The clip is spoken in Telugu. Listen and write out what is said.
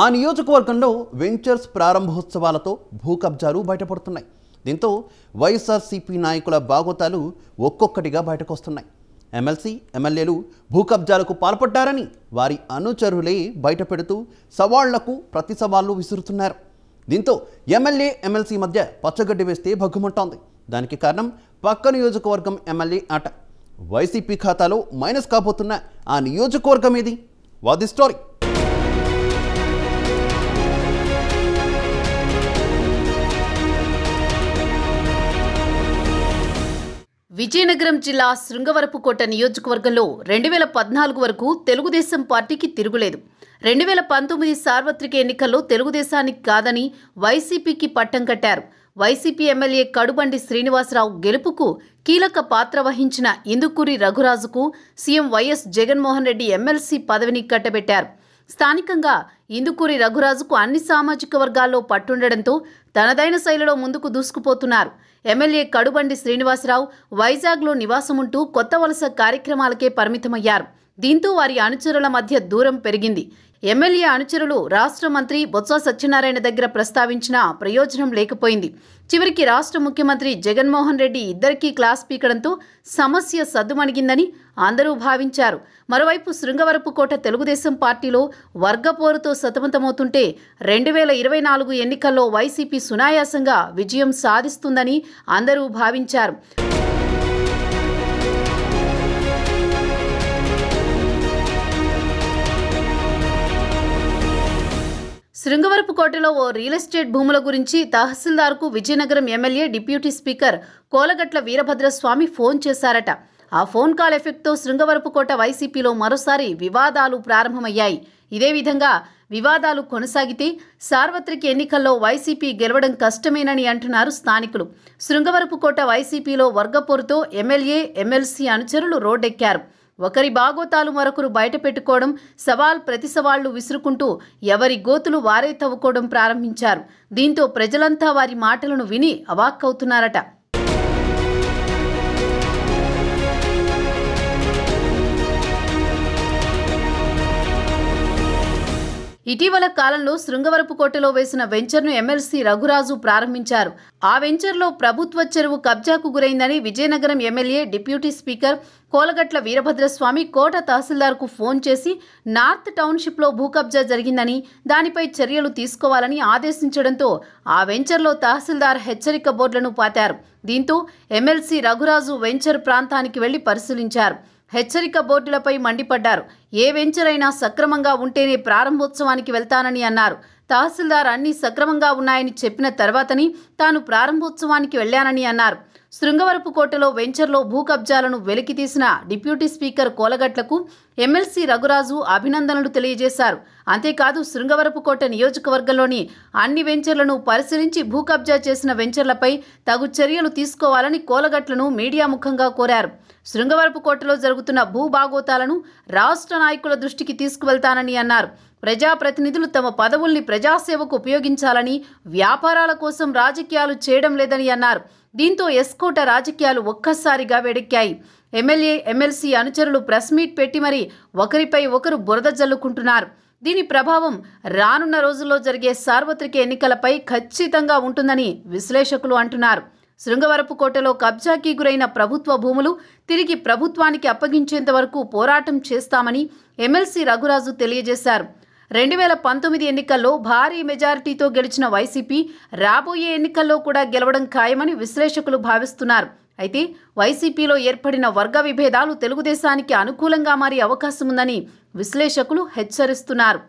ఆ నియోజకవర్గంలో వెంచర్స్ ప్రారంభోత్సవాలతో భూకబ్జాలు బయటపడుతున్నాయి దీంతో వైఎస్ఆర్సీపీ నాయకుల బాగోతాలు ఒక్కొక్కటిగా బయటకొస్తున్నాయి ఎమ్మెల్సీ ఎమ్మెల్యేలు భూకబ్జాలకు పాల్పడ్డారని వారి అనుచరులే బయటపెడుతూ సవాళ్లకు ప్రతి సవాళ్లు విసురుతున్నారు దీంతో ఎమ్మెల్యే ఎమ్మెల్సీ మధ్య పచ్చగడ్డి వేస్తే భగ్గుమంటోంది దానికి కారణం పక్క నియోజకవర్గం ఎమ్మెల్యే ఆట వైసీపీ ఖాతాలో మైనస్ కాబోతున్న ఆ నియోజకవర్గం ఏది వాది స్టోరీ విజయనగరం జిల్లా శృంగవరపుకోట నియోజకవర్గంలో రెండు వేల పద్నాలుగు వరకు తెలుగుదేశం పార్టీకి తిరుగులేదు రెండు వేల పంతొమ్మిది సార్వత్రిక ఎన్నికల్లో తెలుగుదేశానికి కాదని వైసీపీకి పట్టం కట్టారు వైసీపీ ఎమ్మెల్యే కడుబండి శ్రీనివాసరావు గెలుపుకు కీలక పాత్ర వహించిన ఇందుకూరి రఘురాజుకు CM YS Jaganmohan Reddy MLC పదవిని కట్టబెట్టారు స్థానికంగా ఇందుకూరి రఘురాజుకు అన్ని సామాజిక వర్గాల్లో పట్టుండడంతో తనదైన శైలిలో ముందుకు దూసుకుపోతున్నారు ఎమ్మెల్యే కడుబండి శ్రీనివాసరావు వైజాగ్లో నివాసముంటూ కొత్త వలస కార్యక్రమాలకే పరిమితమయ్యారు దీంతో వారి అనుచరుల మధ్య దూరం పెరిగింది ఎమ్మెల్యే అనుచరులు రాష్ట్ర మంత్రి బొత్స సత్యనారాయణ దగ్గర ప్రస్తావించిన ప్రయోజనం లేకపోయింది చివరికి రాష్ట్ర ముఖ్యమంత్రి జగన్మోహన్ రెడ్డి ఇద్దరికీ క్లాస్ పీకడంతో సమస్య సద్దుమణిగిందని అందరూ భావించారు మరోవైపు శృంగవరపుకోట తెలుగుదేశం పార్టీలో వర్గపోరుతో సతమతమవుతుంటే రెండు వేల ఇరవై నాలుగు ఎన్నికల్లో వైసీపీ సునాయాసంగా విజయం సాధిస్తుందని అందరూ భావించారు శృంగవరపు కోటలో ఓ రియల్ ఎస్టేట్ భూముల గురించి తహసీల్దార్కు Vizianagaram MLA deputy speaker Kolagatla Veerabhadraswamy phone చేశారట ఆ ఫోన్ కాల్ ఎఫెక్ట్తో కోట వైసీపీలో మరోసారి వివాదాలు ప్రారంభమయ్యాయి ఇదే విధంగా వివాదాలు కొనసాగితే సార్వత్రిక ఎన్నికల్లో వైసీపీ గెలవడం కష్టమేనని అంటున్నారు స్థానికులు శృంగవరపుకోట వైసీపీలో వర్గపోరుతో ఎమ్మెల్యే ఎమ్మెల్సీ అనుచరులు రోడ్డెక్కారు ఒకరి బాగోతాలు మరొకరు బయట పెట్టుకోవడం సవాల్ ప్రతి సవాళ్లు విసురుకుంటూ ఎవరి గోతులు వారే తవ్వుకోవడం ప్రారంభించారు దీంతో ప్రజలంతా వారి మాటలను విని అవాక్కవుతున్నారట ఇటీవల కాలంలో శృంగవరపుకోటలో వేసిన వెంచర్ను ఎమ్మెల్సీ రఘురాజు ప్రారంభించారు ఆ వెంచర్లో ప్రభుత్వ చెరువు కబ్జాకు గురైందని Vizianagaram MLA deputy speaker Kolagatla Veerabhadraswamy Kota తహసీల్దార్కు ఫోన్ చేసి నార్త్ టౌన్షిప్లో భూకబ్జా జరిగిందని దానిపై చర్యలు తీసుకోవాలని ఆదేశించడంతో ఆ వెంచర్లో తహసీల్దార్ హెచ్చరిక బోర్డులను పాతారు దీంతో ఎమ్మెల్సీ రఘురాజు వెంచర్ ప్రాంతానికి వెళ్లి పరిశీలించారు హెచ్చరిక బోర్డులపై మండిపడ్డారు ఏ వెంచర్ అయినా సక్రమంగా ఉంటేనే ప్రారంభోత్సవానికి వెళ్తానని అన్నారు తహసీల్దార్ అన్ని సక్రమంగా ఉన్నాయని చెప్పిన తర్వాతని తాను ప్రారంభోత్సవానికి వెళ్లానని అన్నారు శృంగవరపు కోటలో వెంచర్లో భూ కబ్జాలను వెలికితీసిన డిప్యూటీ స్పీకర్ కోలగట్లకు ఎమ్మెల్సీ రఘురాజు అభినందనలు తెలియజేశారు అంతేకాదు శృంగవరపుకోట నియోజకవర్గంలోని అన్ని వెంచర్లను పరిశీలించి భూ కబ్జా చేసిన వెంచర్లపై తగు చర్యలు తీసుకోవాలని కోలగట్లను మీడియా ముఖంగా కోరారు శృంగవరపుకోటలో జరుగుతున్న భూభాగోతాలను రాష్ట్ర నాయకుల దృష్టికి తీసుకువెళ్తానని అన్నారు ప్రజాప్రతినిధులు తమ పదవుల్ని ప్రజాసేవకు ఉపయోగించాలని వ్యాపారాల కోసం రాజకీయాలు చేయడం లేదని అన్నారు దీంతో ఎస్కోట రాజకీయాలు ఒక్కసారిగా వేడెక్కాయి ఎమ్మెల్యే ఎమ్మెల్సీ అనుచరులు ప్రెస్ మీట్ పెట్టి మరీ ఒకరిపై ఒకరు బురద జల్లుకుంటున్నారు దీని ప్రభావం రానున్న రోజుల్లో జరిగే సార్వత్రిక ఎన్నికలపై ఖచ్చితంగా ఉంటుందని విశ్లేషకులు అంటున్నారు శృంగవరపు కోటలో కబ్జాకి గురైన ప్రభుత్వ భూములు తిరిగి ప్రభుత్వానికి అప్పగించేంత వరకు పోరాటం చేస్తామని ఎమ్మెల్సీ రఘురాజు తెలియజేశారు రెండు వేల పంతొమ్మిది ఎన్నికల్లో భారీ మెజారిటీతో గెలిచిన వైసీపీ రాబోయే ఎన్నికల్లో కూడా గెలవడం ఖాయమని విశ్లేషకులు భావిస్తున్నారు అయితే వైసీపీలో ఏర్పడిన వర్గ విభేదాలు తెలుగుదేశానికి అనుకూలంగా మారే అవకాశముందని విశ్లేషకులు హెచ్చరిస్తున్నారు